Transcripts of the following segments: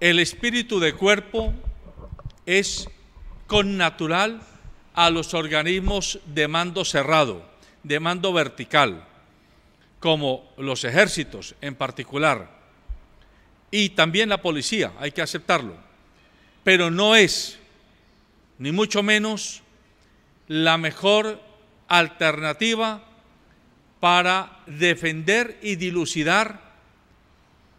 El espíritu de cuerpo es connatural a los organismos de mando cerrado, de mando vertical, como los ejércitos en particular, y también la policía, hay que aceptarlo. Pero no es, ni mucho menos, la mejor alternativa para defender y dilucidar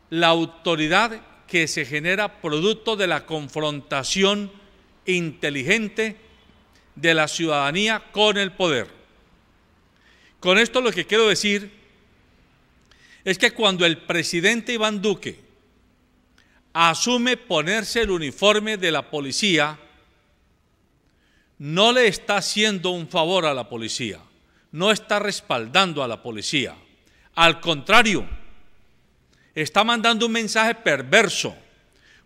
la autoridad que se genera producto de la confrontación inteligente de la ciudadanía con el poder. Con esto lo que quiero decir es que cuando el presidente Iván Duque asume ponerse el uniforme de la policía, no le está haciendo un favor a la policía, no está respaldando a la policía. Al contrario, está mandando un mensaje perverso,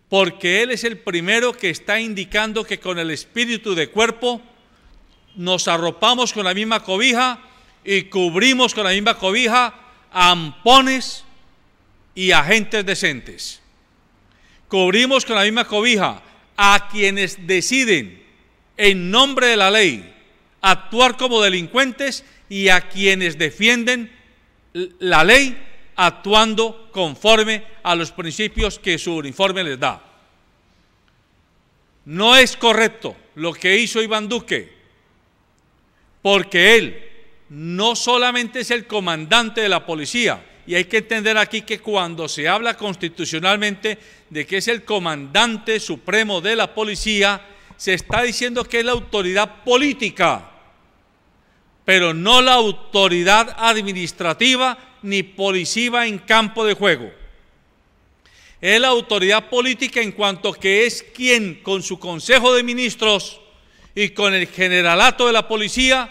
porque Él es el primero que está indicando que con el espíritu de cuerpo nos arropamos con la misma cobija y cubrimos con la misma cobija a ampones y agentes decentes. Cubrimos con la misma cobija a quienes deciden en nombre de la ley actuar como delincuentes y a quienes defienden la ley actuando conforme a los principios que su uniforme les da. No es correcto lo que hizo Iván Duque, porque él no solamente es el comandante de la policía, y hay que entender aquí que cuando se habla constitucionalmente de que es el comandante supremo de la policía, se está diciendo que es la autoridad política, pero no la autoridad administrativa ni policiva en campo de juego. Es la autoridad política en cuanto que es quien con su Consejo de Ministros y con el generalato de la policía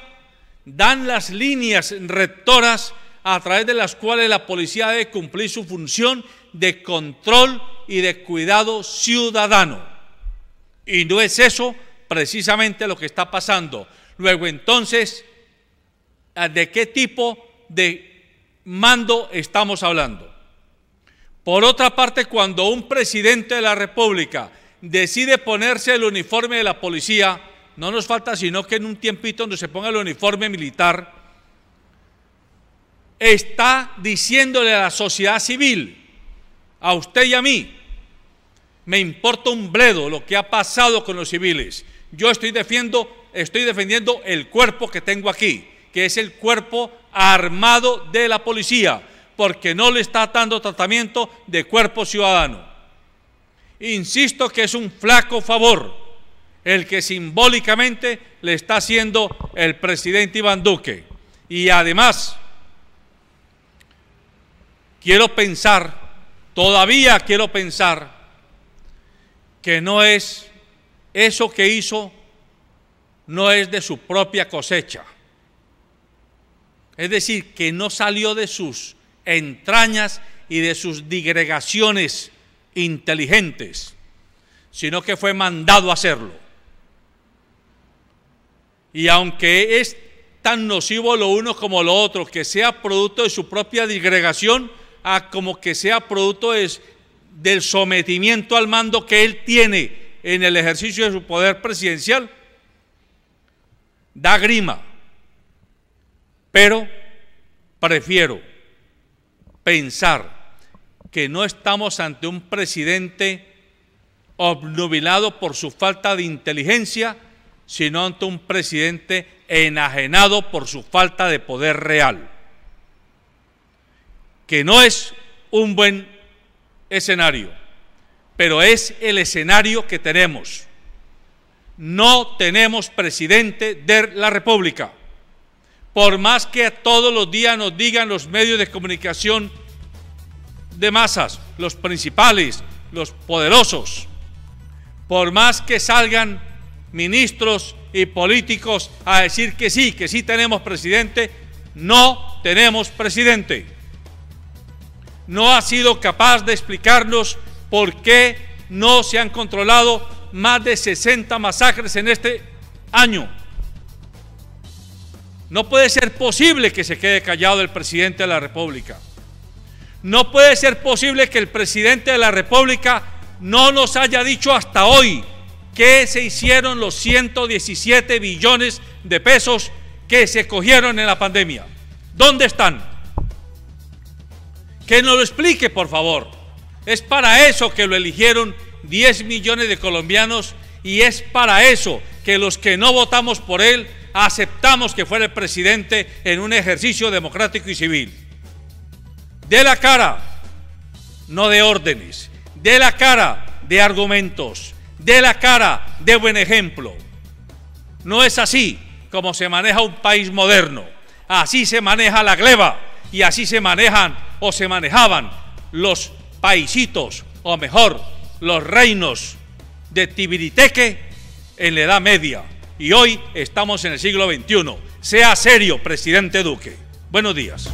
dan las líneas rectoras a través de las cuales la policía debe cumplir su función de control y de cuidado ciudadano. Y no es eso precisamente lo que está pasando. Luego entonces, ¿de qué tipo de mando estamos hablando. Por otra parte, cuando un presidente de la República decide ponerse el uniforme de la policía, no nos falta sino que en un tiempito donde se ponga el uniforme militar, está diciéndole a la sociedad civil, a usted y a mí, me importa un bledo lo que ha pasado con los civiles. Yo estoy defendiendo, estoy defendiendo el cuerpo que tengo aquí que es el cuerpo armado de la policía, porque no le está dando tratamiento de cuerpo ciudadano. Insisto que es un flaco favor el que simbólicamente le está haciendo el presidente Iván Duque. Y además, quiero pensar, todavía quiero pensar, que no es eso que hizo, no es de su propia cosecha. Es decir, que no salió de sus entrañas y de sus digregaciones inteligentes, sino que fue mandado a hacerlo. Y aunque es tan nocivo lo uno como lo otro, que sea producto de su propia digregación, a como que sea producto del sometimiento al mando que él tiene en el ejercicio de su poder presidencial, da grima. Pero prefiero pensar que no estamos ante un presidente obnubilado por su falta de inteligencia, sino ante un presidente enajenado por su falta de poder real, que no es un buen escenario, pero es el escenario que tenemos. No tenemos presidente de la República por más que todos los días nos digan los medios de comunicación de masas, los principales, los poderosos, por más que salgan ministros y políticos a decir que sí, que sí tenemos presidente, no tenemos presidente. No ha sido capaz de explicarnos por qué no se han controlado más de 60 masacres en este año no puede ser posible que se quede callado el presidente de la República. No puede ser posible que el presidente de la República no nos haya dicho hasta hoy que se hicieron los 117 billones de pesos que se cogieron en la pandemia. ¿Dónde están? Que nos lo explique, por favor. Es para eso que lo eligieron 10 millones de colombianos y es para eso que los que no votamos por él aceptamos que fuera el presidente en un ejercicio democrático y civil. De la cara, no de órdenes, de la cara de argumentos, de la cara de buen ejemplo. No es así como se maneja un país moderno. Así se maneja la gleba y así se manejan o se manejaban los paisitos, o mejor, los reinos de Tibiriteque en la Edad Media y hoy estamos en el siglo XXI. Sea serio, presidente Duque. Buenos días.